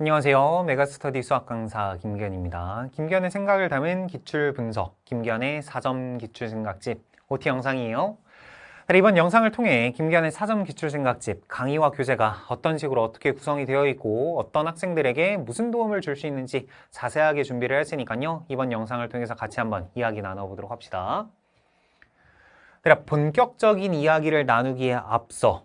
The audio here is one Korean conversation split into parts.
안녕하세요. 메가스터디 수학 강사 김기현입니다. 김기현의 생각을 담은 기출 분석, 김기현의 사점 기출 생각집 OT 영상이에요. 네, 이번 영상을 통해 김기현의 사점 기출 생각집 강의와 교재가 어떤 식으로 어떻게 구성이 되어 있고 어떤 학생들에게 무슨 도움을 줄 수 있는지 자세하게 준비를 했으니까요. 이번 영상을 통해서 같이 한번 이야기 나눠보도록 합시다. 네, 본격적인 이야기를 나누기에 앞서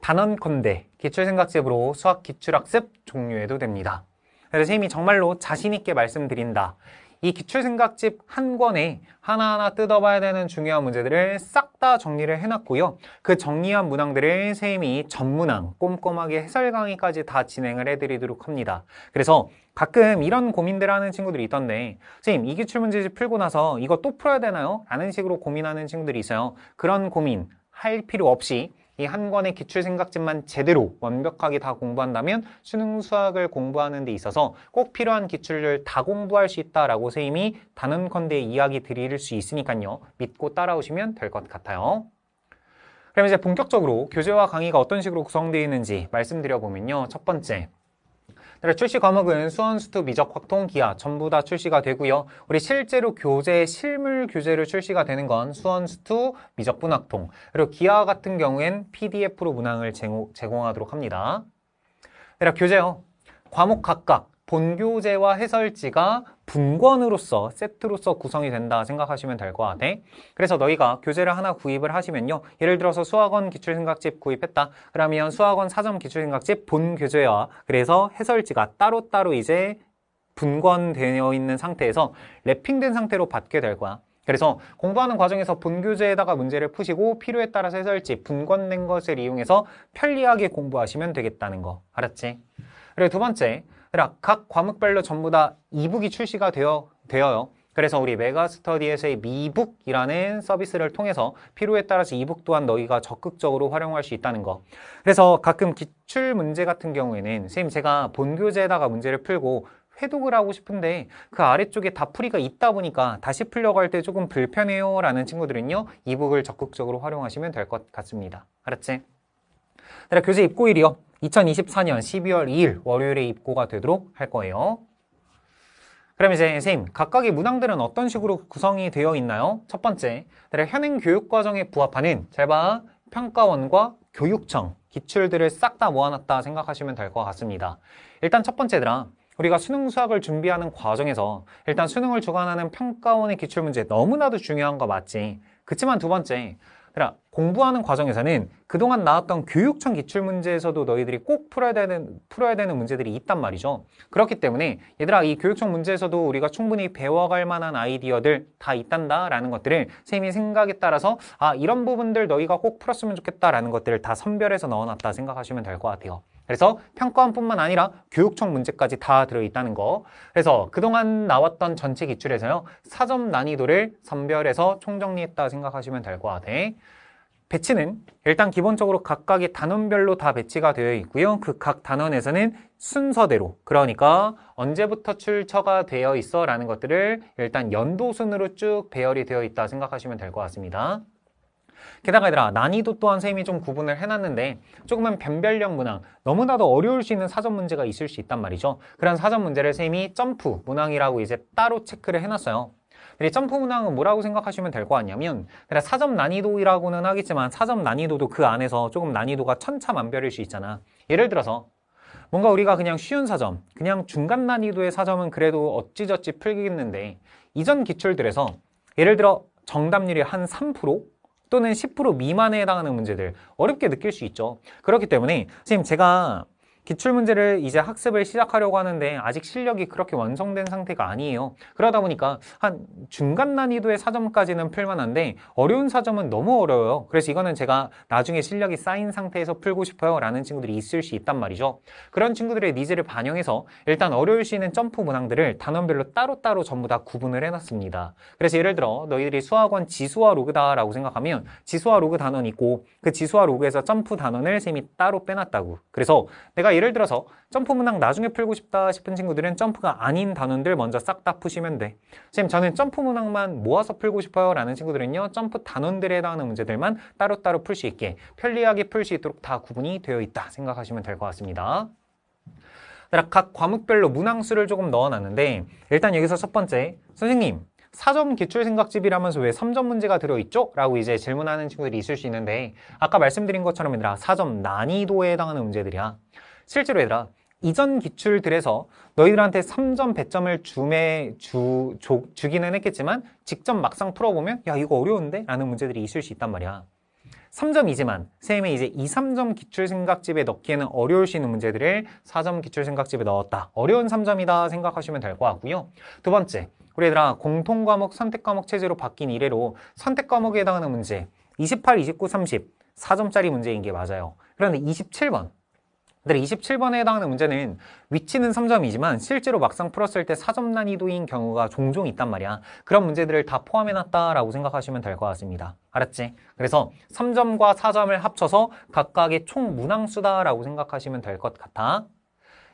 단언컨대 기출생각집으로 수학 기출학습 종료해도 됩니다. 그래서 선생님이 정말로 자신 있게 말씀드린다. 이 기출생각집 한 권에 하나하나 뜯어봐야 되는 중요한 문제들을 싹 다 정리를 해놨고요. 그 정리한 문항들을 쌤이 전문항 꼼꼼하게 해설 강의까지 다 진행을 해드리도록 합니다. 그래서 가끔 이런 고민들 하는 친구들이 있던데 선생님 이 기출문제집 풀고 나서 이거 또 풀어야 되나요? 라는 식으로 고민하는 친구들이 있어요. 그런 고민 할 필요 없이 이한 권의 기출 생각집만 제대로 완벽하게 다 공부한다면 수능 수학을 공부하는 데 있어서 꼭 필요한 기출을 다 공부할 수 있다라고 선생님이 단언컨대 이야기 드릴 수 있으니까요. 믿고 따라오시면 될 것 같아요. 그럼 이제 본격적으로 교재와 강의가 어떤 식으로 구성되어 있는지 말씀드려보면요. 첫 번째, 그래서 출시 과목은 수원수투 미적 확통 기하 전부 다 출시가 되고요. 우리 실제로 교재 실물 교재로 출시가 되는 건 수원수투 미적 분학통 그리고 기하 같은 경우엔 PDF로 문항을 제공, 하도록 합니다. 그래서 교재요. 과목 각각 본교재와 해설지가 분권으로서 세트로서 구성이 된다 생각하시면 될 것 같아 그래서 너희가 교재를 하나 구입을 하시면요 예를 들어서 수학원 기출생각집 구입했다 그러면 수학원 사전 기출생각집 본 교재와 그래서 해설지가 따로따로 이제 분권되어 있는 상태에서 랩핑된 상태로 받게 될 거야 그래서 공부하는 과정에서 본교재에다가 문제를 푸시고 필요에 따라서 해설지 분권된 것을 이용해서 편리하게 공부하시면 되겠다는 거 알았지? 그리고 두 번째 각 과목별로 전부 다 이북이 출시가 되어, 되어요. 그래서 우리 메가스터디에서의 미북이라는 서비스를 통해서 필요에 따라서 이북 또한 너희가 적극적으로 활용할 수 있다는 거. 그래서 가끔 기출 문제 같은 경우에는 선생님 제가 본교재에다가 문제를 풀고 회독을 하고 싶은데 그 아래쪽에 다풀이가 있다 보니까 다시 풀려고 할 때 조금 불편해요 라는 친구들은요 이북을 적극적으로 활용하시면 될 것 같습니다 알았지? 그래 교재 입고 일이요 2024년 12월 2일 월요일에 입고가 되도록 할 거예요. 그럼 이제 선생님, 각각의 문항들은 어떤 식으로 구성이 되어 있나요? 첫 번째, 현행 교육과정에 부합하는 잘 봐, 평가원과 교육청, 기출들을 싹 다 모아놨다 생각하시면 될 것 같습니다. 일단 첫 번째들아, 우리가 수능 수학을 준비하는 과정에서 일단 수능을 주관하는 평가원의 기출문제 너무나도 중요한 거 맞지? 그치만 두 번째, 그러나 공부하는 과정에서는 그동안 나왔던 교육청 기출문제에서도 너희들이 꼭 풀어야 되는, 풀어야 되는 문제들이 있단 말이죠. 그렇기 때문에 얘들아 이 교육청 문제에서도 우리가 충분히 배워갈 만한 아이디어들 다 있단다라는 것들을 쌤이 생각에 따라서 아 이런 부분들 너희가 꼭 풀었으면 좋겠다라는 것들을 다 선별해서 넣어놨다 생각하시면 될 것 같아요. 그래서 평가원뿐만 아니라 교육청 문제까지 다 들어있다는 거. 그래서 그동안 나왔던 전체 기출에서요. 사점 난이도를 선별해서 총정리했다 생각하시면 될 것 같아. 배치는 일단 기본적으로 각각의 단원별로 다 배치가 되어 있고요. 그 각 단원에서는 순서대로 그러니까 언제부터 출처가 되어 있어 라는 것들을 일단 연도 순으로 쭉 배열이 되어 있다 생각하시면 될 것 같습니다. 게다가 얘들아 난이도 또한 쌤이 좀 구분을 해놨는데 조금만 변별력 문항 너무나도 어려울 수 있는 사전 문제가 있을 수 있단 말이죠 그런 사전 문제를 쌤이 점프 문항이라고 이제 따로 체크를 해놨어요 근데 점프 문항은 뭐라고 생각하시면 될 것 같냐면 사점 난이도라고는 하겠지만 사점 난이도도 그 안에서 조금 난이도가 천차만별일 수 있잖아 예를 들어서 뭔가 우리가 그냥 쉬운 사점, 그냥 중간 난이도의 사점은 그래도 어찌저찌 풀겠는데 이전 기출들에서 예를 들어 정답률이 한 3%? 또는 10% 미만에 해당하는 문제들 어렵게 느낄 수 있죠. 그렇기 때문에 선생님 제가 기출문제를 이제 학습을 시작하려고 하는데 아직 실력이 그렇게 완성된 상태가 아니에요. 그러다 보니까 한 중간 난이도의 사점까지는 풀만한데 어려운 사점은 너무 어려워요. 그래서 이거는 제가 나중에 실력이 쌓인 상태에서 풀고 싶어요 라는 친구들이 있을 수 있단 말이죠. 그런 친구들의 니즈를 반영해서 일단 어려울 수 있는 점프 문항들을 단원별로 따로따로 전부 다 구분을 해놨습니다. 그래서 예를 들어 너희들이 수학원 지수와 로그다라고 생각하면 지수와 로그 단원 있고 그 지수와 로그에서 점프 단원을 쌤이 따로 빼놨다고. 그래서 내가 제가 그러니까 예를 들어서 점프 문항 나중에 풀고 싶다 싶은 친구들은 점프가 아닌 단원들 먼저 싹 다 푸시면 돼. 선생님 저는 점프 문항만 모아서 풀고 싶어요 라는 친구들은요. 점프 단원들에 해당하는 문제들만 따로따로 풀 수 있게 편리하게 풀 수 있도록 다 구분이 되어 있다 생각하시면 될 것 같습니다. 각 과목별로 문항수를 조금 넣어놨는데 일단 여기서 첫 번째 선생님 사점 기출생각집이라면서 왜 3점 문제가 들어있죠? 라고 이제 질문하는 친구들이 있을 수 있는데 아까 말씀드린 것처럼 얘들아 4점 난이도에 해당하는 문제들이야 실제로 얘들아 이전 기출들에서 너희들한테 3점 배점을 줌에 주, 조, 주기는 했겠지만 직접 막상 풀어보면 야 이거 어려운데? 라는 문제들이 있을 수 있단 말이야 3점이지만 쌤이 이제 2, 3점 기출생각집에 넣기에는 어려울 수 있는 문제들을 4점 기출생각집에 넣었다 어려운 3점이다 생각하시면 될 것 같고요 두 번째 우리 얘들아 공통과목 선택과목 체제로 바뀐 이래로 선택과목에 해당하는 문제 28, 29, 30 4점짜리 문제인 게 맞아요 그런데 27번 근데 27번에 해당하는 문제는 위치는 3점이지만 실제로 막상 풀었을 때 4점 난이도인 경우가 종종 있단 말이야. 그런 문제들을 다 포함해놨다라고 생각하시면 될 것 같습니다. 알았지? 그래서 3점과 4점을 합쳐서 각각의 총 문항수다라고 생각하시면 될 것 같아.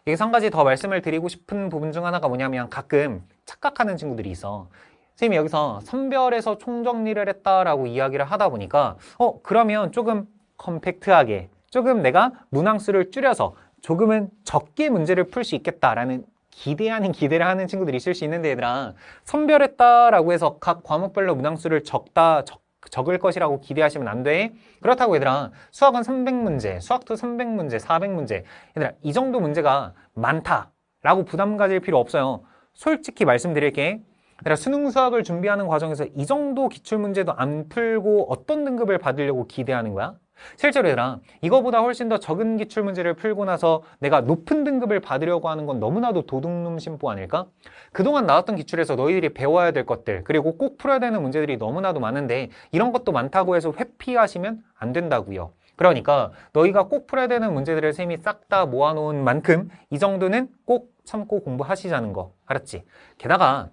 여기서 한 가지 더 말씀을 드리고 싶은 부분 중 하나가 뭐냐면 가끔 착각하는 친구들이 있어. 선생님이 여기서 선별해서 총정리를 했다라고 이야기를 하다 보니까 어 그러면 조금 컴팩트하게 조금 내가 문항수를 줄여서 조금은 적게 문제를 풀 수 있겠다라는 기대하는 기대를 하는 친구들이 있을 수 있는데 얘들아 선별했다라고 해서 각 과목별로 문항수를 적다 적 적을 것이라고 기대하시면 안 돼. 그렇다고 얘들아 수학은 300문제, 수학도 300문제, 400문제 얘들아 이 정도 문제가 많다라고 부담 가질 필요 없어요. 솔직히 말씀드릴게 얘들아 수능 수학을 준비하는 과정에서 이 정도 기출문제도 안 풀고 어떤 등급을 받으려고 기대하는 거야? 실제로 얘랑 들 이거보다 훨씬 더 적은 기출문제를 풀고 나서 내가 높은 등급을 받으려고 하는 건 너무나도 도둑놈 심보 아닐까? 그동안 나왔던 기출에서 너희들이 배워야 될 것들 그리고 꼭 풀어야 되는 문제들이 너무나도 많은데 이런 것도 많다고 해서 회피하시면 안 된다고요. 그러니까 너희가 꼭 풀어야 되는 문제들을 쌤이 싹 다 모아놓은 만큼 이 정도는 꼭 참고 공부하시자는 거 알았지? 게다가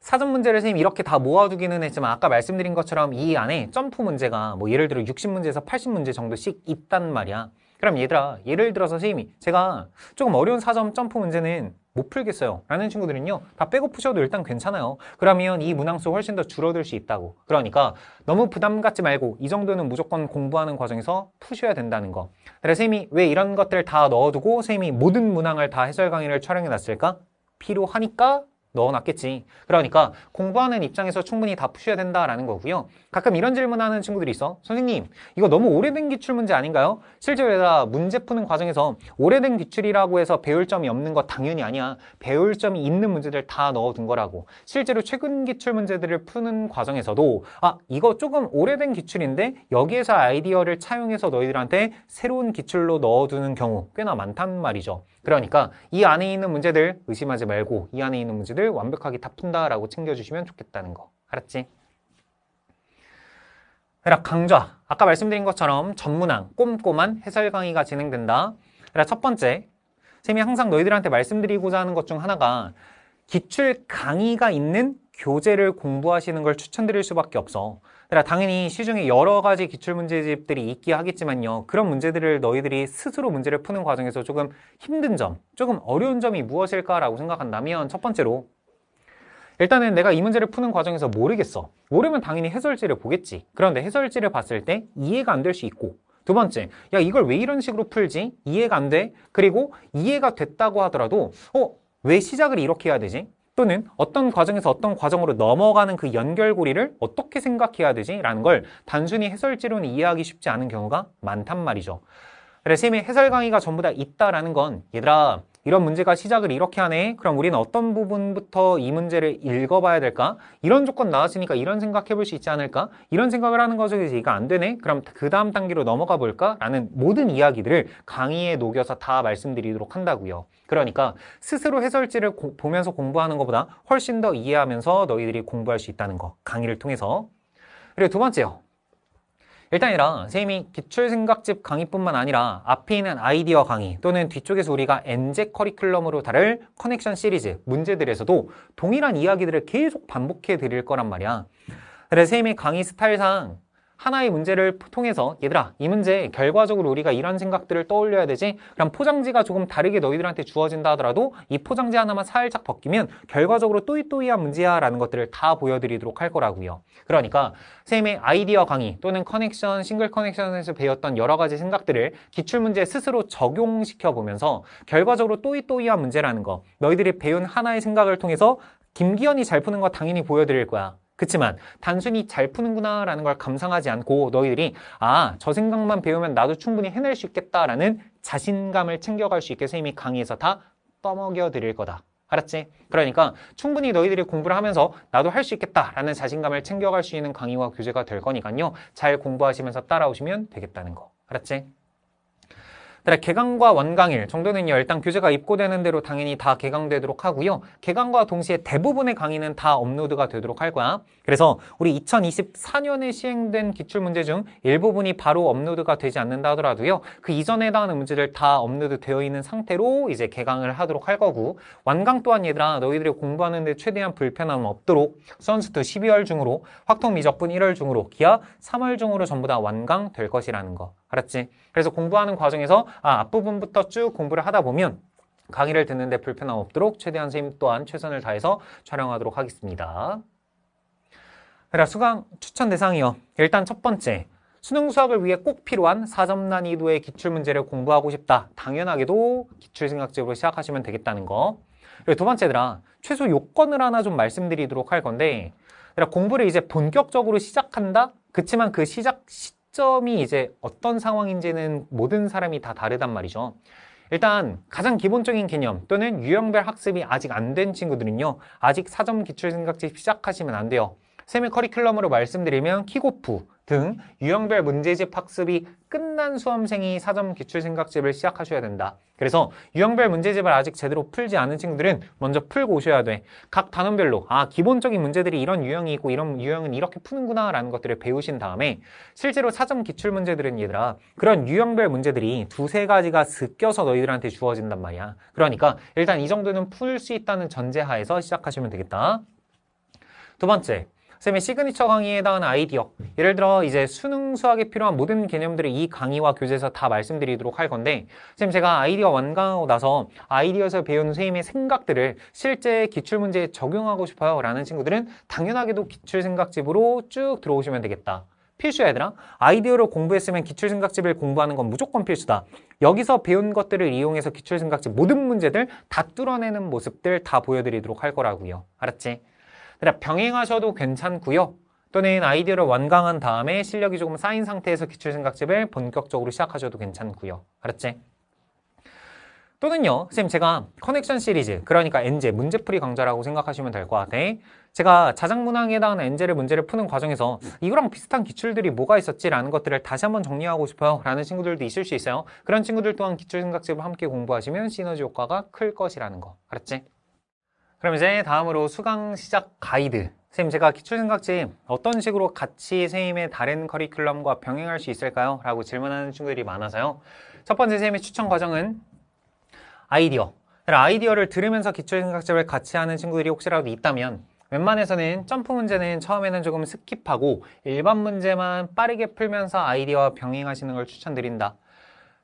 사전 문제를 선생님 이렇게 다 모아두기는 했지만 아까 말씀드린 것처럼 이 안에 점프 문제가 뭐 예를 들어 60문제에서 80문제 정도씩 있단 말이야. 그럼 얘들아 예를 들어서 선생님이 제가 조금 어려운 사전 점프 문제는 못 풀겠어요 라는 친구들은요 다 빼고 푸셔도 일단 괜찮아요 그러면 이 문항수 훨씬 더 줄어들 수 있다고 그러니까 너무 부담 갖지 말고 이 정도는 무조건 공부하는 과정에서 푸셔야 된다는 거 그래서 님이왜 이런 것들다 넣어두고 선생님이 모든 문항을 다 해설 강의를 촬영해 놨을까? 필요하니까 넣어놨겠지. 그러니까 공부하는 입장에서 충분히 다 푸셔야 된다라는 거고요. 가끔 이런 질문하는 친구들이 있어. 선생님, 이거 너무 오래된 기출 문제 아닌가요? 실제로 다 문제 푸는 과정에서 오래된 기출이라고 해서 배울 점이 없는 거 당연히 아니야. 배울 점이 있는 문제들 다 넣어둔 거라고. 실제로 최근 기출 문제들을 푸는 과정에서도 아, 이거 조금 오래된 기출인데 여기에서 아이디어를 차용해서 너희들한테 새로운 기출로 넣어두는 경우 꽤나 많단 말이죠. 그러니까 이 안에 있는 문제들 의심하지 말고 이 안에 있는 문제들 문제들 완벽하게 다 푼다라고 챙겨주시면 좋겠다는 거. 알았지? 그 강좌. 아까 말씀드린 것처럼 전문항, 꼼꼼한 해설 강의가 진행된다. 첫 번째, 쌤이 항상 너희들한테 말씀드리고자 하는 것 중 하나가 기출 강의가 있는 교재를 공부하시는 걸 추천드릴 수밖에 없어. 당연히 시중에 여러 가지 기출문제집들이 있기 하겠지만요. 그런 문제들을 너희들이 스스로 문제를 푸는 과정에서 조금 힘든 점, 조금 어려운 점이 무엇일까라고 생각한다면 첫 번째로 일단은 내가 이 문제를 푸는 과정에서 모르겠어 모르면 당연히 해설지를 보겠지 그런데 해설지를 봤을 때 이해가 안 될 수 있고 두 번째, 야 이걸 왜 이런 식으로 풀지? 이해가 안 돼. 그리고 이해가 됐다고 하더라도 어? 왜 시작을 이렇게 해야 되지? 또는 어떤 과정에서 어떤 과정으로 넘어가는 그 연결고리를 어떻게 생각해야 되지? 라는 걸 단순히 해설지로는 이해하기 쉽지 않은 경우가 많단 말이죠. 그래서 이의 해설 강의가 전부 다 있다라는 건 얘들아 이런 문제가 시작을 이렇게 하네 그럼 우리는 어떤 부분부터 이 문제를 읽어봐야 될까? 이런 조건 나왔으니까 이런 생각해 볼 수 있지 않을까? 이런 생각을 하는 거죠 이서 이거 안 되네? 그럼 그 다음 단계로 넘어가 볼까? 라는 모든 이야기들을 강의에 녹여서 다 말씀드리도록 한다고요 그러니까 스스로 해설지를 고, 보면서 공부하는 것보다 훨씬 더 이해하면서 너희들이 공부할 수 있다는 거 강의를 통해서 그리고 두 번째요 일단이라 선생님이 기출생각집 강의뿐만 아니라 앞에 있는 아이디어 강의 또는 뒤쪽에서 우리가 엔제 커리큘럼으로 다룰 커넥션 시리즈 문제들에서도 동일한 이야기들을 계속 반복해 드릴 거란 말이야. 그래서 선생님이 강의 스타일상 하나의 문제를 통해서 얘들아 이 문제 결과적으로 우리가 이런 생각들을 떠올려야 되지 그럼 포장지가 조금 다르게 너희들한테 주어진다 하더라도 이 포장지 하나만 살짝 벗기면 결과적으로 또이또이한 문제야 라는 것들을 다 보여드리도록 할 거라고요 그러니까 쌤의 아이디어 강의 또는 커넥션 싱글 커넥션에서 배웠던 여러 가지 생각들을 기출문제 스스로 적용시켜 보면서 결과적으로 또이또이한 문제라는 거 너희들이 배운 하나의 생각을 통해서 김기현이 잘 푸는 거 당연히 보여드릴 거야 그렇지만 단순히 잘 푸는구나 라는 걸 감상하지 않고 너희들이 아, 저 생각만 배우면 나도 충분히 해낼 수 있겠다라는 자신감을 챙겨갈 수 있게 선생님이 강의에서 다 떠먹여 드릴 거다. 알았지? 그러니까 충분히 너희들이 공부를 하면서 나도 할 수 있겠다라는 자신감을 챙겨갈 수 있는 강의와 교재가 될 거니까요. 잘 공부하시면서 따라오시면 되겠다는 거. 알았지? 그다음에 개강과 원강일 정도는요. 일단 교재가 입고되는 대로 당연히 다 개강되도록 하고요. 개강과 동시에 대부분의 강의는 다 업로드가 되도록 할 거야. 그래서 우리 2024년에 시행된 기출문제 중 일부분이 바로 업로드가 되지 않는다 하더라도요. 그 이전에 해당하는 문제들 다 업로드 되어 있는 상태로 이제 개강을 하도록 할 거고 완강 또한 얘들아 너희들이 공부하는데 최대한 불편함 없도록 선수트 12월 중으로 확통 미적분 1월 중으로 기아 3월 중으로 전부 다 완강될 것이라는 거. 알았지? 그래서 공부하는 과정에서 아, 앞부분부터 쭉 공부를 하다 보면 강의를 듣는데 불편함 없도록 최대한 선생님 또한 최선을 다해서 촬영하도록 하겠습니다. 그래 서 수강 추천 대상이요. 일단 첫 번째, 수능 수학을 위해 꼭 필요한 사점 난이도의 기출문제를 공부하고 싶다. 당연하게도 기출생각집으로 시작하시면 되겠다는 거. 그리고 두 번째 들아 최소 요건을 하나 좀 말씀드리도록 할 건데 공부를 이제 본격적으로 시작한다? 그치만 그 시작 시, 시점이 이제 어떤 상황인지는 모든 사람이 다 다르단 말이죠. 일단 가장 기본적인 개념 또는 유형별 학습이 아직 안 된 친구들은요. 아직 사전기출생각지 시작하시면 안 돼요. 세미 커리큘럼으로 말씀드리면 키고프 등 유형별 문제집 학습이 끝난 수험생이 사전 기출 생각집을 시작하셔야 된다. 그래서 유형별 문제집을 아직 제대로 풀지 않은 친구들은 먼저 풀고 오셔야 돼. 각 단원별로 아 기본적인 문제들이 이런 유형이 있고 이런 유형은 이렇게 푸는구나 라는 것들을 배우신 다음에 실제로 사전 기출 문제들은 얘들아 그런 유형별 문제들이 두세 가지가 섞여서 너희들한테 주어진단 말이야. 그러니까 일단 이 정도는 풀 수 있다는 전제하에서 시작하시면 되겠다. 두 번째, 선생님의 시그니처 강의에 대한 아이디어 예를 들어 이제 수능 수학에 필요한 모든 개념들을 이 강의와 교재에서 다 말씀드리도록 할 건데 선생님 제가 아이디어 완강하고 나서 아이디어에서 배운 선생님의 생각들을 실제 기출문제에 적용하고 싶어요 라는 친구들은 당연하게도 기출생각집으로 쭉 들어오시면 되겠다 필수야 얘들아 아이디어로 공부했으면 기출생각집을 공부하는 건 무조건 필수다 여기서 배운 것들을 이용해서 기출생각집 모든 문제들 다 뚫어내는 모습들 다 보여드리도록 할 거라고요 알았지? 그냥 병행하셔도 괜찮고요. 또는 아이디어를 완강한 다음에 실력이 조금 쌓인 상태에서 기출생각집을 본격적으로 시작하셔도 괜찮고요. 알았지? 또는요, 선생님 제가 커넥션 시리즈, 그러니까 엔제, 문제풀이 강좌라고 생각하시면 될 것 같아. 제가 자작문항에 해당하는 엔제를 문제를 푸는 과정에서 이거랑 비슷한 기출들이 뭐가 있었지라는 것들을 다시 한번 정리하고 싶어요. 라는 친구들도 있을 수 있어요. 그런 친구들 또한 기출생각집을 함께 공부하시면 시너지 효과가 클 것이라는 거. 알았지? 그럼 이제 다음으로 수강 시작 가이드 선생님 제가 기초생각지 어떤 식으로 같이 선생님의 다른 커리큘럼과 병행할 수 있을까요? 라고 질문하는 친구들이 많아서요 첫 번째 선생님의 추천 과정은 아이디어 그러니까 아이디어를 들으면서 기초생각집을 같이 하는 친구들이 혹시라도 있다면 웬만해서는 점프 문제는 처음에는 조금 스킵하고 일반 문제만 빠르게 풀면서 아이디어와 병행하시는 걸 추천드린다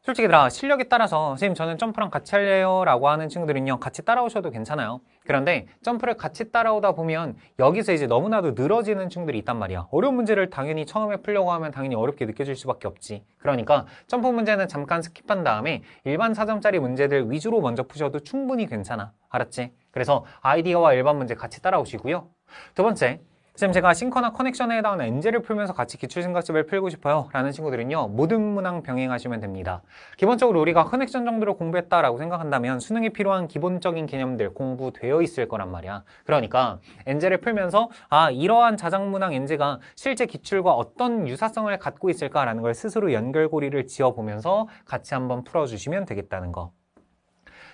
솔직히 들어 실력에 따라서 선생님 저는 점프랑 같이 할래요 라고 하는 친구들은요 같이 따라오셔도 괜찮아요 그런데 점프를 같이 따라오다 보면 여기서 이제 너무나도 늘어지는 친구들이 있단 말이야 어려운 문제를 당연히 처음에 풀려고 하면 당연히 어렵게 느껴질 수밖에 없지 그러니까 점프 문제는 잠깐 스킵한 다음에 일반 4점짜리 문제들 위주로 먼저 푸셔도 충분히 괜찮아 알았지? 그래서 아이디어와 일반 문제 같이 따라오시고요 두 번째 쌤 제가 싱커나 커넥션에 해당하는 엔젤을 풀면서 같이 기출생각집을 풀고 싶어요 라는 친구들은요 모든 문항 병행하시면 됩니다 기본적으로 우리가 커넥션 정도로 공부했다 라고 생각한다면 수능에 필요한 기본적인 개념들 공부되어 있을 거란 말이야 그러니까 엔젤을 풀면서 아 이러한 자작문항 엔젤가 실제 기출과 어떤 유사성을 갖고 있을까라는 걸 스스로 연결고리를 지어보면서 같이 한번 풀어주시면 되겠다는 거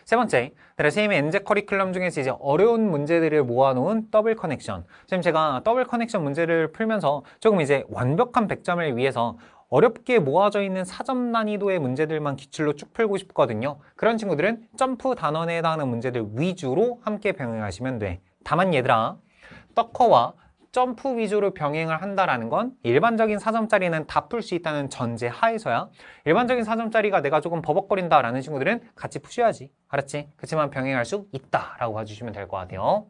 세 번째, 드레스임의 엔제 커리큘럼 중에서 이제 어려운 문제들을 모아놓은 더블 커넥션. 지금 제가 더블 커넥션 문제를 풀면서 조금 이제 완벽한 100점을 위해서 어렵게 모아져 있는 사점 난이도의 문제들만 기출로 쭉 풀고 싶거든요. 그런 친구들은 점프 단원에 해당하는 문제들 위주로 함께 병행하시면 돼. 다만 얘들아, 떡커와 점프 위주로 병행을 한다라는 건 일반적인 4점짜리는 다 풀 수 있다는 전제 하에서야 일반적인 4점짜리가 내가 조금 버벅거린다라는 친구들은 같이 푸셔야지 알았지? 그렇지만 병행할 수 있다라고 봐주시면 될 것 같아요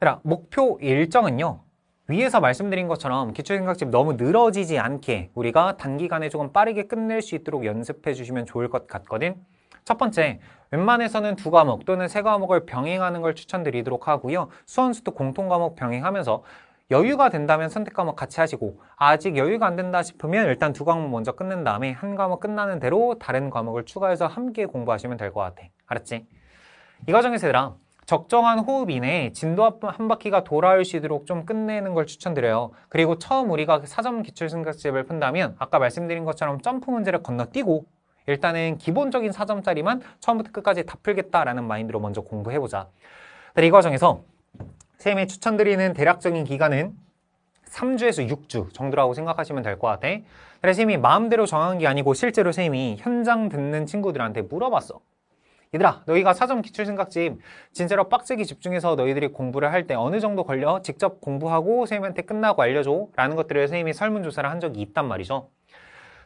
얘들 목표 일정은요 위에서 말씀드린 것처럼 기초생각집 너무 늘어지지 않게 우리가 단기간에 조금 빠르게 끝낼 수 있도록 연습해 주시면 좋을 것 같거든 첫 번째, 웬만해서는 두 과목 또는 세 과목을 병행하는 걸 추천드리도록 하고요. 수원수도 공통 과목 병행하면서 여유가 된다면 선택 과목 같이 하시고 아직 여유가 안 된다 싶으면 일단 두 과목 먼저 끝낸 다음에 한 과목 끝나는 대로 다른 과목을 추가해서 함께 공부하시면 될 것 같아. 알았지? 이 과정에서 얘들아 적정한 호흡 이내에 진도 한 바퀴가 돌아올 수 있도록 좀 끝내는 걸 추천드려요. 그리고 처음 우리가 사전 기출생각집을 푼다면 아까 말씀드린 것처럼 점프 문제를 건너뛰고 일단은 기본적인 4점짜리만 처음부터 끝까지 다 풀겠다라는 마인드로 먼저 공부해보자. 이 과정에서 쌤이 추천드리는 대략적인 기간은 3주에서 6주 정도라고 생각하시면 될 것 같아. 그래서 쌤이 마음대로 정한 게 아니고 실제로 쌤이 현장 듣는 친구들한테 물어봤어. 얘들아 너희가 사점 기출생각집 진짜로 빡세게 집중해서 너희들이 공부를 할 때 어느 정도 걸려 직접 공부하고 선생님한테 끝나고 알려줘 라는 것들을 선생님이 설문조사를 한 적이 있단 말이죠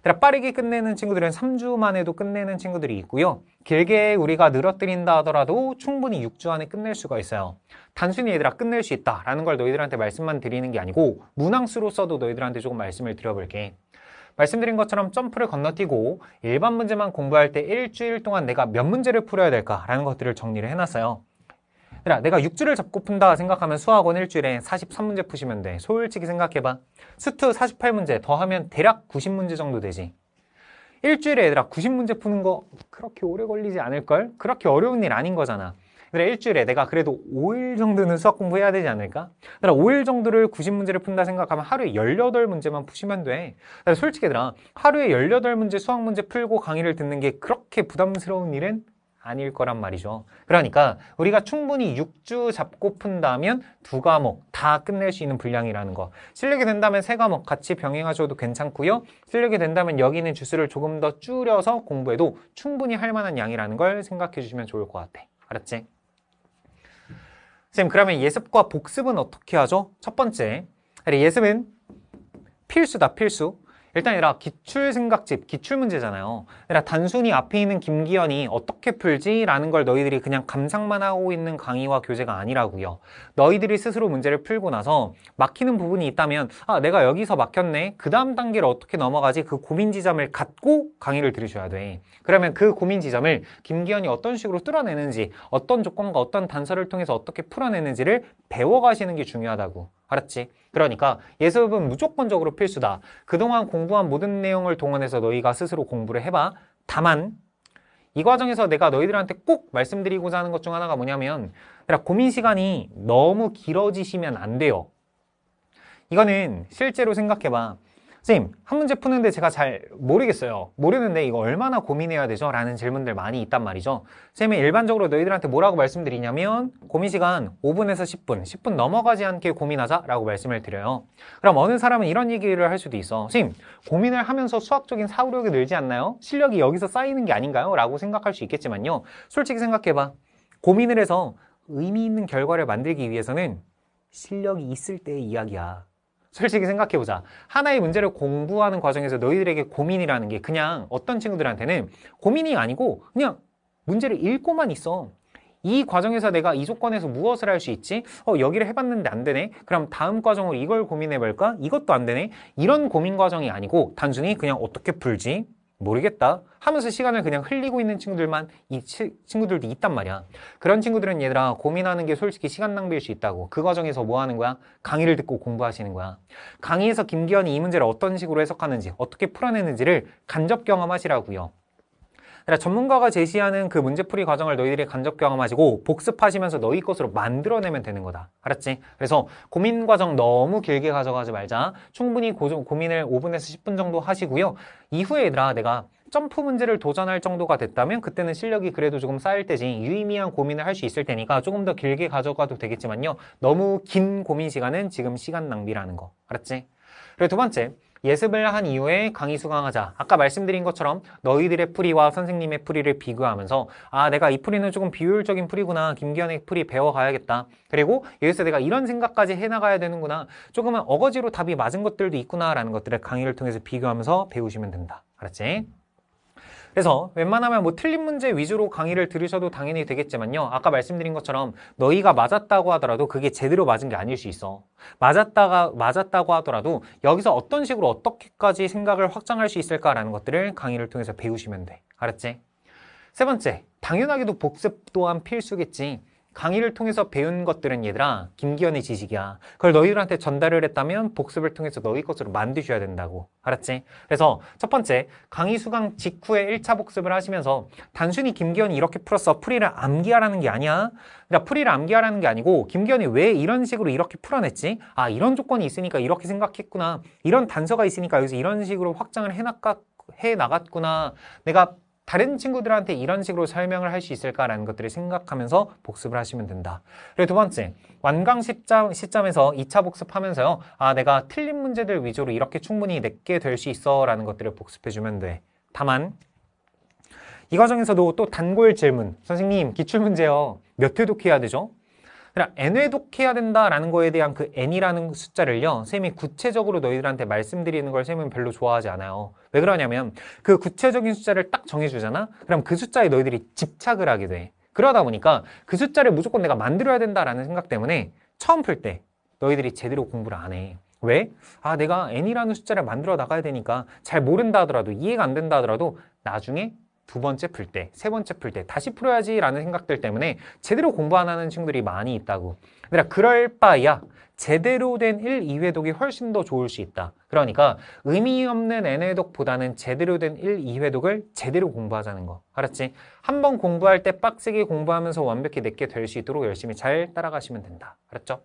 그러니까 빠르게 끝내는 친구들은 3주 만에도 끝내는 친구들이 있고요. 길게 우리가 늘어뜨린다 하더라도 충분히 6주 안에 끝낼 수가 있어요. 단순히 얘들아 끝낼 수 있다라는 걸 너희들한테 말씀만 드리는 게 아니고 문항수로서도 너희들한테 조금 말씀을 드려볼게. 말씀드린 것처럼 점프를 건너뛰고 일반 문제만 공부할 때 일주일 동안 내가 몇 문제를 풀어야 될까라는 것들을 정리를 해놨어요. 얘들아 내가 6주를 잡고 푼다 생각하면 수학원 일주일에 43문제 푸시면 돼 솔직히 생각해봐 스투 48문제 더하면 대략 90문제 정도 되지 일주일에 얘들아 90문제 푸는 거 그렇게 오래 걸리지 않을걸? 그렇게 어려운 일 아닌 거잖아 그래 일주일에 내가 그래도 5일 정도는 수학 공부해야 되지 않을까? 얘들아 5일 정도를 90문제를 푼다 생각하면 하루에 18문제만 푸시면 돼 솔직히 얘들아 하루에 18문제 수학 문제 풀고 강의를 듣는 게 그렇게 부담스러운 일은 아닐 거란 말이죠. 그러니까 우리가 충분히 6주 잡고 푼다면 두 과목 다 끝낼 수 있는 분량이라는 거. 실력이 된다면 세 과목 같이 병행하셔도 괜찮고요. 실력이 된다면 여기 있는 주스를 조금 더 줄여서 공부해도 충분히 할 만한 양이라는 걸 생각해 주시면 좋을 것 같아. 알았지? 선생님 그러면 예습과 복습은 어떻게 하죠? 첫 번째, 예습은 필수다 필수. 일단 얘라 기출생각집, 기출문제잖아요. 얘라 단순히 앞에 있는 김기현이 어떻게 풀지? 라는 걸 너희들이 그냥 감상만 하고 있는 강의와 교재가 아니라고요. 너희들이 스스로 문제를 풀고 나서 막히는 부분이 있다면 아, 내가 여기서 막혔네. 그 다음 단계를 어떻게 넘어가지? 그 고민 지점을 갖고 강의를 들으셔야 돼. 그러면 그 고민 지점을 김기현이 어떤 식으로 뚫어내는지, 어떤 조건과 어떤 단서를 통해서 어떻게 풀어내는지를 배워가시는 게 중요하다고. 알았지? 그러니까 예습은 무조건적으로 필수다. 그동안 공부한 모든 내용을 동원해서 너희가 스스로 공부를 해봐. 다만 이 과정에서 내가 너희들한테 꼭 말씀드리고자 하는 것 중 하나가 뭐냐면 고민 시간이 너무 길어지시면 안 돼요. 이거는 실제로 생각해봐. 선생님, 한 문제 푸는데 제가 잘 모르겠어요. 모르는데 이거 얼마나 고민해야 되죠? 라는 질문들 많이 있단 말이죠. 선생님 일반적으로 너희들한테 뭐라고 말씀드리냐면 고민 시간 5분에서 10분, 10분 넘어가지 않게 고민하자라고 말씀을 드려요. 그럼 어느 사람은 이런 얘기를 할 수도 있어. 선생님, 고민을 하면서 수학적인 사고력이 늘지 않나요? 실력이 여기서 쌓이는 게 아닌가요? 라고 생각할 수 있겠지만요. 솔직히 생각해봐. 고민을 해서 의미 있는 결과를 만들기 위해서는 실력이 있을 때의 이야기야. 솔직히 생각해보자. 하나의 문제를 공부하는 과정에서 너희들에게 고민이라는 게 그냥 어떤 친구들한테는 고민이 아니고 그냥 문제를 읽고만 있어. 이 과정에서 내가 이 조건에서 무엇을 할 수 있지? 어, 여기를 해봤는데 안 되네? 그럼 다음 과정으로 이걸 고민해볼까? 이것도 안 되네? 이런 고민 과정이 아니고 단순히 그냥 어떻게 풀지? 모르겠다 하면서 시간을 그냥 흘리고 있는 친구들만 이 치, 친구들도 있단 말이야 그런 친구들은 얘들아 고민하는 게 솔직히 시간 낭비일 수 있다고 그 과정에서 뭐 하는 거야? 강의를 듣고 공부하시는 거야 강의에서 김기현이 이 문제를 어떤 식으로 해석하는지 어떻게 풀어내는지를 간접 경험하시라고요 아니라 그러니까 전문가가 제시하는 그 문제풀이 과정을 너희들이 간접 경험하시고 복습하시면서 너희 것으로 만들어내면 되는 거다. 알았지? 그래서 고민 과정 너무 길게 가져가지 말자. 충분히 고, 고민을 5분에서 10분 정도 하시고요. 이후에 얘들아 내가 점프 문제를 도전할 정도가 됐다면 그때는 실력이 그래도 조금 쌓일 때지 유의미한 고민을 할 수 있을 테니까 조금 더 길게 가져가도 되겠지만요. 너무 긴 고민 시간은 지금 시간 낭비라는 거. 알았지? 그리고 두 번째, 예습을 한 이후에 강의 수강하자. 아까 말씀드린 것처럼 너희들의 풀이와 선생님의 풀이를 비교하면서 아 내가 이 풀이는 조금 비효율적인 풀이구나. 김기현의 풀이 배워가야겠다. 그리고 여기서 내가 이런 생각까지 해나가야 되는구나. 조금은 어거지로 답이 맞은 것들도 있구나라는 것들을 강의를 통해서 비교하면서 배우시면 된다. 알았지? 그래서 웬만하면 뭐 틀린 문제 위주로 강의를 들으셔도 당연히 되겠지만요. 아까 말씀드린 것처럼 너희가 맞았다고 하더라도 그게 제대로 맞은 게 아닐 수 있어. 맞았다가 맞았다고 하더라도 여기서 어떤 식으로 어떻게까지 생각을 확장할 수 있을까라는 것들을 강의를 통해서 배우시면 돼. 알았지? 세 번째, 당연하게도 복습 또한 필수겠지. 강의를 통해서 배운 것들은 얘들아 김기현의 지식이야. 그걸 너희들한테 전달을 했다면 복습을 통해서 너희 것으로 만드셔야 된다고. 알았지? 그래서 첫 번째, 강의 수강 직후에 1차 복습을 하시면서 단순히 김기현이 이렇게 풀었어. 풀이를 암기하라는 게 아니야. 그러니까 풀이를 암기하라는 게 아니고 김기현이 왜 이런 식으로 이렇게 풀어냈지? 아, 이런 조건이 있으니까 이렇게 생각했구나. 이런 단서가 있으니까 여기서 이런 식으로 확장을 해나갔, 해나갔구나. 내가 다른 친구들한테 이런 식으로 설명을 할 수 있을까라는 것들을 생각하면서 복습을 하시면 된다. 그리고 두 번째, 완강 시점, 시점에서 2차 복습하면서요. 아, 내가 틀린 문제들 위주로 이렇게 충분히 내게 될 수 있어 라는 것들을 복습해주면 돼. 다만 이 과정에서도 또 단골 질문, 선생님 기출문제요. 몇 회독해야 되죠? 그냥 러 n 회독해야 된다라는 거에 대한 그 n이라는 숫자를요. 쌤이 구체적으로 너희들한테 말씀드리는 걸 쌤은 별로 좋아하지 않아요. 왜 그러냐면 그 구체적인 숫자를 딱 정해주잖아? 그럼 그 숫자에 너희들이 집착을 하게 돼. 그러다 보니까 그 숫자를 무조건 내가 만들어야 된다라는 생각 때문에 처음 풀 때 너희들이 제대로 공부를 안 해. 왜? 아 내가 n이라는 숫자를 만들어 나가야 되니까 잘 모른다 하더라도 이해가 안 된다 하더라도 나중에 두 번째 풀 때, 세 번째 풀 때 다시 풀어야지라는 생각들 때문에 제대로 공부 안 하는 친구들이 많이 있다고. 그러니까 그럴 바야 제대로 된 1, 2회독이 훨씬 더 좋을 수 있다. 그러니까 의미 없는 N회독보다는 제대로 된 1, 2회독을 제대로 공부하자는 거. 알았지? 한번 공부할 때 빡세게 공부하면서 완벽히 내게 될 수 있도록 열심히 잘 따라가시면 된다. 알았죠?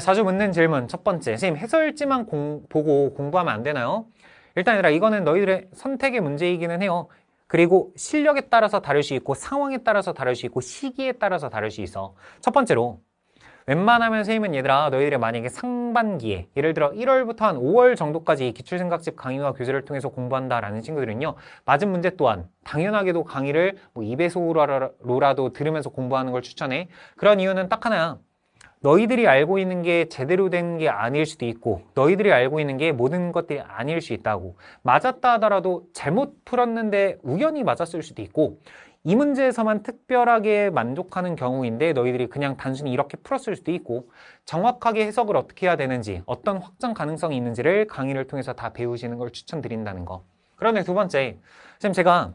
자주 묻는 질문 첫 번째. 선생님, 해설지만 공, 보고 공부하면 안 되나요? 일단 얘들아 이거는 너희들의 선택의 문제이기는 해요. 그리고 실력에 따라서 다를 수 있고 상황에 따라서 다를 수 있고 시기에 따라서 다를 수 있어. 첫 번째로 웬만하면 선생님은 얘들아 너희들이 만약에 상반기에 예를 들어 1월부터 한 5월 정도까지 기출생각집 강의와 교재를 통해서 공부한다라는 친구들은요 맞은 문제 또한 당연하게도 강의를 뭐 2배속으로라도 들으면서 공부하는 걸 추천해 그런 이유는 딱 하나야 너희들이 알고 있는 게 제대로 된 게 아닐 수도 있고 너희들이 알고 있는 게 모든 것들이 아닐 수 있다고 맞았다 하더라도 잘못 풀었는데 우연히 맞았을 수도 있고 이 문제에서만 특별하게 만족하는 경우인데 너희들이 그냥 단순히 이렇게 풀었을 수도 있고 정확하게 해석을 어떻게 해야 되는지 어떤 확장 가능성이 있는지를 강의를 통해서 다 배우시는 걸 추천드린다는 거 그런데 두 번째 선생님 제가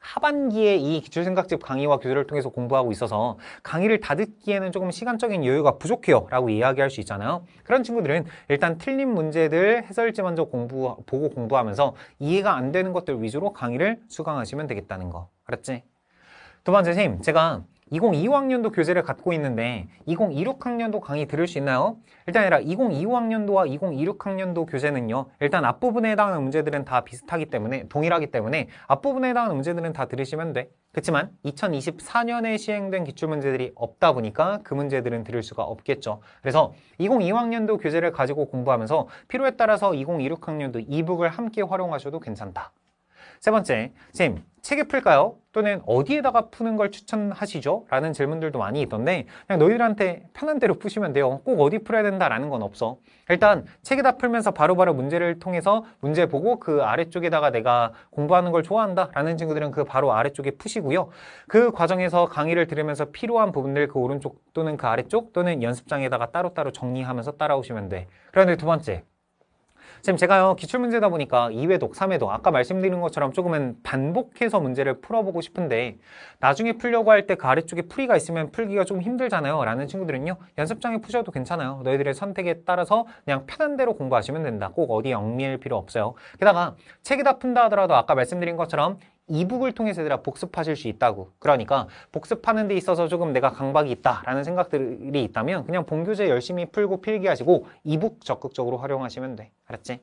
하반기에 이 기출생각집 강의와 교재를 통해서 공부하고 있어서 강의를 다 듣기에는 조금 시간적인 여유가 부족해요 라고 이야기할 수 있잖아요 그런 친구들은 일단 틀린 문제들 해설지 먼저 공부 보고 공부하면서 이해가 안 되는 것들 위주로 강의를 수강하시면 되겠다는 거 알았지? 두 번째 선생님 제가 2025학년도 교재를 갖고 있는데 2026학년도 강의 들을 수 있나요? 일단 아니라 2025학년도와 2026학년도 교재는요 일단 앞부분에 해당하는 문제들은 다 비슷하기 때문에 동일하기 때문에 앞부분에 해당하는 문제들은 다 들으시면 돼 그렇지만 2024년에 시행된 기출문제들이 없다 보니까 그 문제들은 들을 수가 없겠죠 그래서 2025학년도 교재를 가지고 공부하면서 필요에 따라서 2026학년도 이북을 함께 활용하셔도 괜찮다 세 번째, 쌤, 책에 풀까요? 또는 어디에다가 푸는 걸 추천하시죠? 라는 질문들도 많이 있던데 그냥 너희들한테 편한 대로 푸시면 돼요. 꼭 어디 풀어야 된다라는 건 없어. 일단 책에다 풀면서 바로바로 바로 문제를 통해서 문제 보고 그 아래쪽에다가 내가 공부하는 걸 좋아한다 라는 친구들은 그 바로 아래쪽에 푸시고요. 그 과정에서 강의를 들으면서 필요한 부분들 그 오른쪽 또는 그 아래쪽 또는 연습장에다가 따로따로 정리하면서 따라오시면 돼. 그런데 두 번째 지금 제가요 기출문제다 보니까 2회독, 3회독 아까 말씀드린 것처럼 조금은 반복해서 문제를 풀어보고 싶은데 나중에 풀려고 할 때 그 아래쪽에 풀이가 있으면 풀기가 좀 힘들잖아요 라는 친구들은요 연습장에 푸셔도 괜찮아요 너희들의 선택에 따라서 그냥 편한 대로 공부하시면 된다 꼭 어디 영리일 필요 없어요 게다가 책이다 푼다 하더라도 아까 말씀드린 것처럼 이북을 통해서 얘들아 복습하실 수 있다고 그러니까 복습하는 데 있어서 조금 내가 강박이 있다라는 생각들이 있다면 그냥 본교재 열심히 풀고 필기하시고 이북 적극적으로 활용하시면 돼 알았지?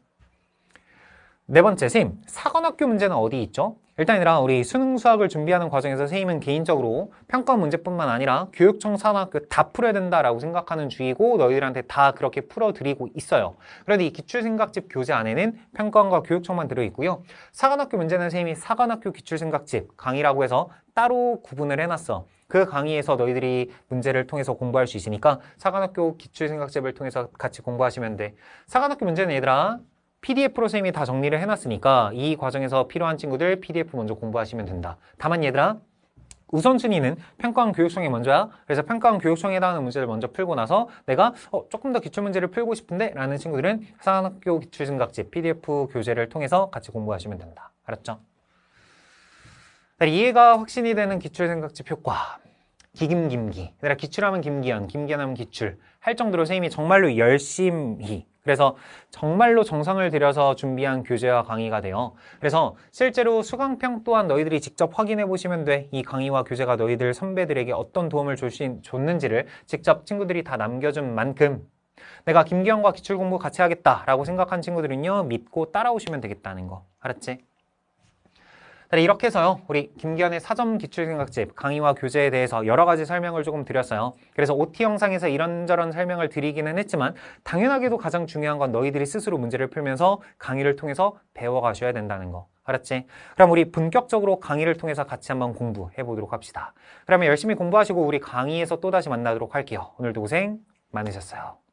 네 번째 심 사관학교 문제는 어디 있죠? 일단 얘들아 우리 수능 수학을 준비하는 과정에서 선생님은 개인적으로 평가 문제뿐만 아니라 교육청 산학그 다 풀어야 된다라고 생각하는 주의고 너희들한테 다 그렇게 풀어드리고 있어요. 그런데 이 기출생각집 교재 안에는 평가원과 교육청만 들어있고요. 사관학교 문제는 선생님이 사관학교 기출생각집 강의라고 해서 따로 구분을 해놨어. 그 강의에서 너희들이 문제를 통해서 공부할 수 있으니까 사관학교 기출생각집을 통해서 같이 공부하시면 돼. 사관학교 문제는 얘들아 PDF로 선생님이다 정리를 해놨으니까 이 과정에서 필요한 친구들 PDF 먼저 공부하시면 된다. 다만 얘들아 우선순위는 평가원 교육청에 먼저야 그래서 평가원 교육청에 해당하는 문제를 먼저 풀고 나서 내가 어, 조금 더 기출문제를 풀고 싶은데 라는 친구들은 사학교 기출증각집 PDF 교재를 통해서 같이 공부하시면 된다 알았죠? 이해가 확신이 되는 기출생각집 효과 기김김기 내가 기출하면 김기현, 김기현 하면 기출 할 정도로 선생님이 정말로 열심히 그래서 정말로 정성을 들여서 준비한 교재와 강의가 되어 그래서 실제로 수강평 또한 너희들이 직접 확인해 보시면 돼. 이 강의와 교재가 너희들 선배들에게 어떤 도움을 줄 수, 줬는지를 직접 친구들이 다 남겨준 만큼 내가 김기영과 기출공부 같이 하겠다라고 생각한 친구들은요. 믿고 따라오시면 되겠다는 거. 알았지? 네, 이렇게 해서요. 우리 김기현의 사전 기출생각집 강의와 교재에 대해서 여러 가지 설명을 조금 드렸어요. 그래서 OT 영상에서 이런저런 설명을 드리기는 했지만 당연하게도 가장 중요한 건 너희들이 스스로 문제를 풀면서 강의를 통해서 배워가셔야 된다는 거. 알았지? 그럼 우리 본격적으로 강의를 통해서 같이 한번 공부해 보도록 합시다. 그러면 열심히 공부하시고 우리 강의에서 또다시 만나도록 할게요. 오늘도 고생 많으셨어요.